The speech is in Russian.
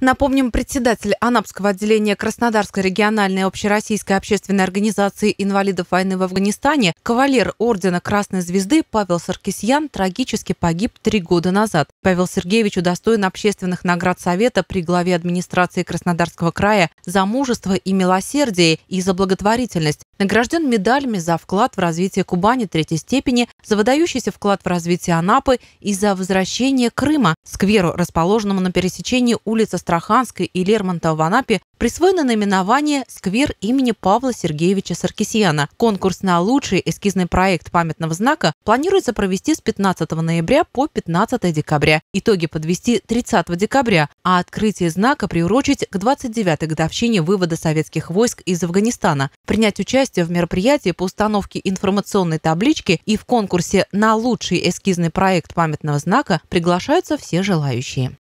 Напомним, председатель Анапского отделения Краснодарской региональной общероссийской общественной организации инвалидов войны в Афганистане, кавалер Ордена Красной Звезды Павел Саркисьян трагически погиб три года назад. Павел Сергеевич удостоен общественных наград Совета при главе администрации Краснодарского края за мужество и милосердие и за благотворительность награжден медалями за вклад в развитие Кубани третьей степени, за выдающийся вклад в развитие Анапы и за возвращение Крыма. Скверу, расположенному на пересечении улиц Астраханской и Лермонтова в Анапе, присвоено наименование «Сквер имени Павла Сергеевича Саркисьяна». Конкурс на лучший эскизный проект памятного знака планируется провести с 15 ноября по 15 декабря. Итоги подвести 30 декабря, а открытие знака приурочить к 29-й годовщине вывода советских войск из Афганистана. Принять участие в мероприятии по установке информационной таблички и в конкурсе на лучший эскизный проект памятного знака приглашаются все желающие.